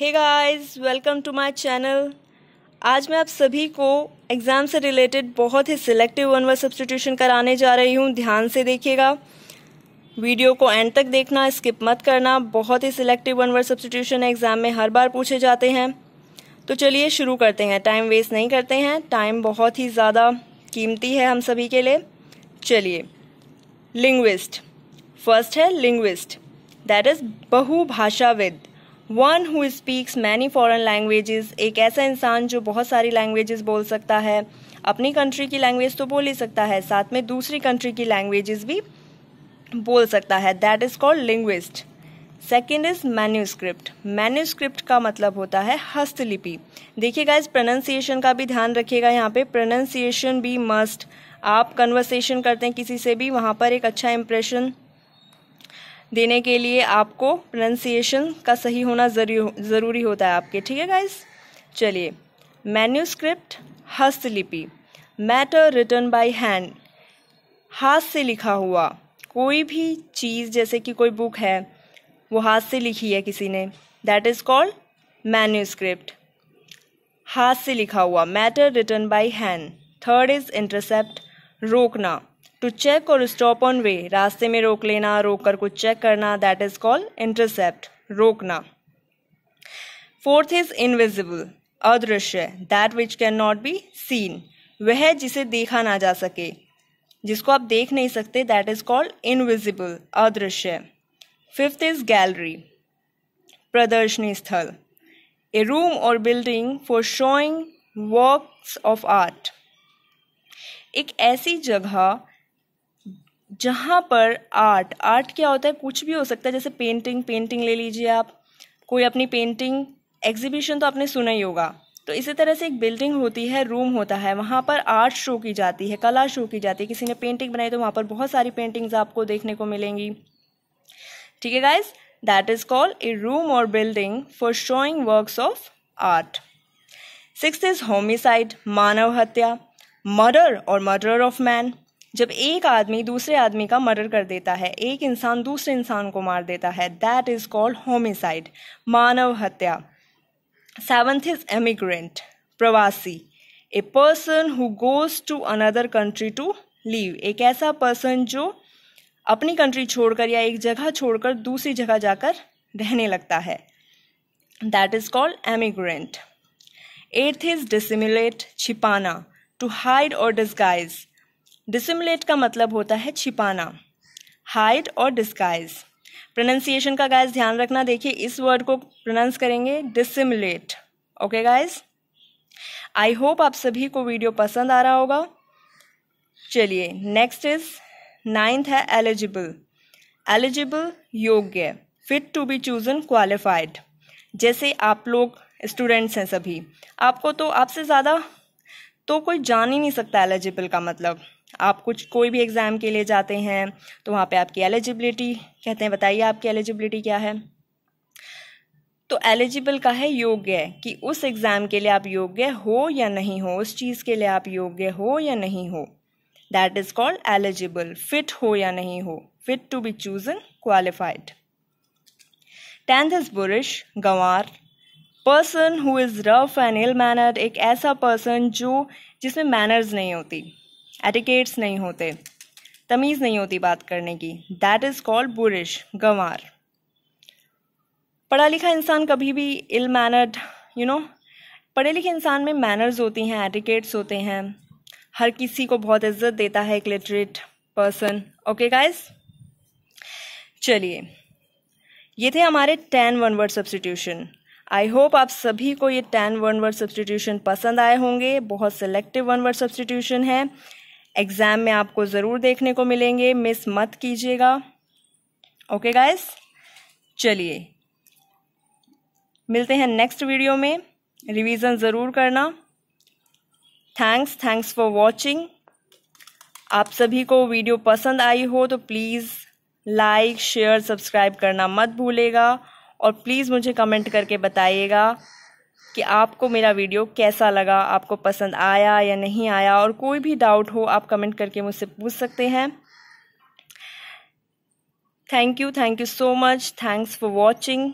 hey guys welcome to my channel आज मैं आप सभी को एग्ज़ाम से रिलेटेड बहुत ही सिलेक्टिव वन वर्ड सब्सटीट्यूशन कराने जा रही हूँ ध्यान से देखिएगा वीडियो को एंड तक देखना स्किप मत करना बहुत ही selective one word substitution exam में हर बार पूछे जाते हैं तो चलिए शुरू करते हैं टाइम वेस्ट नहीं करते हैं टाइम बहुत ही ज़्यादा कीमती है हम सभी के लिए चलिए लिंग्विस्ट फर्स्ट है लिंग्विस्ट दैट इज़ बहुभाषाविद one who speaks many foreign languages एक ऐसा इंसान जो बहुत सारी लैंग्वेजेस बोल सकता है अपनी कंट्री की लैंग्वेज तो बोल ही सकता है साथ में दूसरी कंट्री की लैंग्वेजेस भी बोल सकता है that is called linguist second is manuscript manuscript का मतलब होता है हस्तलिपि देखिएगा इस प्रोनाउंसिएशन का भी ध्यान रखिएगा यहाँ पे प्रोनाउंसिएशन भी मस्ट आप कन्वर्सेशन करते हैं किसी से भी वहाँ पर एक अच्छा इंप्रेशन देने के लिए आपको प्रोनंसिएशन का सही होना ज़रूरी होता है आपके ठीक है गाइज चलिए मैन्यूस्क्रिप्ट हस्तलिपि मैटर रिटर्न बाय हैंड हाथ से लिखा हुआ कोई भी चीज़ जैसे कि कोई बुक है वो हाथ से लिखी है किसी ने दैट इज़ कॉल्ड मैन्यूस्क्रिप्ट हाथ से लिखा हुआ matter written by hand third is intercept रोकना to check or stop on way रास्ते में रोक लेना रोक कर कुछ चेक करना दैट इज कॉल्ड इंटरसेप्ट रोकना फोर्थ इज इनविजिबल अदृश्य that which can not be seen वह जिसे देखा ना जा सके जिसको आप देख नहीं सकते दैट इज कॉल्ड इनविजिबल अदृश्य फिफ्थ इज गैलरी प्रदर्शनी स्थल a room or building for showing work of art एक ऐसी जगह जहाँ पर आर्ट आर्ट क्या होता है कुछ भी हो सकता है जैसे पेंटिंग पेंटिंग ले लीजिए आप कोई अपनी पेंटिंग एग्जीबिशन तो आपने सुना ही होगा तो इसी तरह से एक बिल्डिंग होती है रूम होता है वहाँ पर आर्ट शो की जाती है कला शो की जाती है किसी ने पेंटिंग बनाई तो वहाँ पर बहुत सारी पेंटिंग्स आपको देखने को मिलेंगी ठीक है guys that is called a room or building for showing works of art six is homicide मानव हत्या मर्डर और मर्डर ऑफ मैन जब एक आदमी दूसरे आदमी का मर्डर कर देता है एक इंसान दूसरे इंसान को मार देता है दैट इज कॉल्ड होमिसाइड मानव हत्या सेवंथ इज एमिग्रेंट प्रवासी a person who goes to another country to live एक ऐसा पर्सन जो अपनी कंट्री छोड़कर या एक जगह छोड़कर दूसरी जगह जाकर रहने लगता है that is called emigrant eighth is dissimulate छिपाना to hide or disguise dissimulate का मतलब होता है छिपाना हाइड और डिस्काइज प्रोनाउंसिएशन का गाइज ध्यान रखना देखिए इस वर्ड को प्रोनाउंस करेंगे dissimulate okay guys I hope आप सभी को वीडियो पसंद आ रहा होगा चलिए नेक्स्ट इज नाइन्थ है एलिजिबल एलिजिबल योग्य fit to be chosen qualified जैसे आप लोग स्टूडेंट्स हैं सभी आपको तो आपसे ज़्यादा तो कोई जान ही नहीं सकता एलिजिबल का मतलब आप कुछ कोई भी एग्ज़ाम के लिए जाते हैं तो वहाँ पे आपकी एलिजिबिलिटी कहते हैं बताइए आपकी एलिजिबिलिटी क्या है तो एलिजिबल का है योग्य कि उस एग्ज़ाम के लिए आप योग्य हो या नहीं हो उस चीज़ के लिए आप योग्य हो या नहीं हो that is called eligible fit हो या नहीं हो fit to be chosen qualified tenth is boorish गंवार person who is rough and ill mannered एक ऐसा पर्सन जो जिसमें मैनर्स नहीं होती एटिकेट्स नहीं होते तमीज़ नहीं होती बात करने की दैट इज़ कॉल्ड बुरिश गंवार पढ़ा लिखा इंसान कभी भी इल मैनर्ड यू नो पढ़े लिखे इंसान में मैनर्स होती हैं एटिकेट्स होते हैं हर किसी को बहुत इज्जत देता है एक लिटरेट पर्सन ओके गाइस चलिए ये थे हमारे ten one word substitution I hope आप सभी को ये टेन वन वर्ड सब्सटीट्यूशन पसंद आए होंगे बहुत सेलेक्टिव वन वर्ड सब्सटीट्यूशन है एग्ज़ाम में आपको ज़रूर देखने को मिलेंगे मिस मत कीजिएगा ओके गाइस चलिए मिलते हैं नेक्स्ट वीडियो में रिवीजन ज़रूर करना थैंक्स थैंक्स फॉर वॉचिंग आप सभी को वीडियो पसंद आई हो तो प्लीज़ लाइक शेयर सब्सक्राइब करना मत भूलेगा और प्लीज़ मुझे कमेंट करके बताइएगा कि आपको मेरा वीडियो कैसा लगा आपको पसंद आया या नहीं आया और कोई भी डाउट हो आप कमेंट करके मुझसे पूछ सकते हैं thank you thank you so much thanks for watching